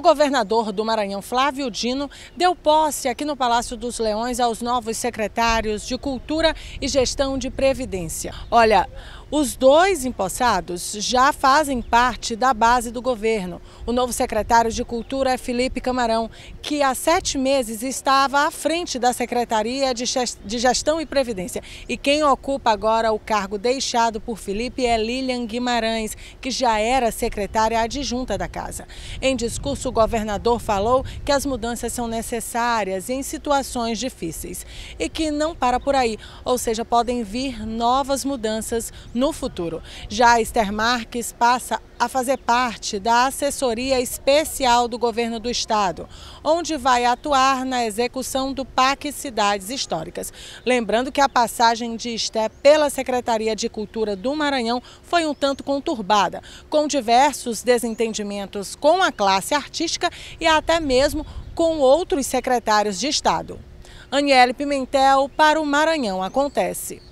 O governador do Maranhão, Flávio Dino, deu posse aqui no Palácio dos Leões aos novos secretários de Cultura e Gestão de Previdência. Olha, os dois empossados já fazem parte da base do governo. O novo secretário de Cultura é Felipe Camarão, que há sete meses estava à frente da Secretaria de Gestão e Previdência. E quem ocupa agora o cargo deixado por Felipe é Lilian Guimarães, que já era secretária adjunta da casa. Em discurso, o governador falou que as mudanças são necessárias em situações difíceis e que não para por aí, ou seja, podem vir novas mudanças no futuro. Já a Esther Marques passa a fazer parte da assessoria especial do governo do estado, onde vai atuar na execução do PAC Cidades Históricas. Lembrando que a passagem de Esther pela Secretaria de Cultura do Maranhão foi um tanto conturbada, com diversos desentendimentos com a classe artística e até mesmo com outros secretários de Estado. Aniele Pimentel para o Maranhão Acontece.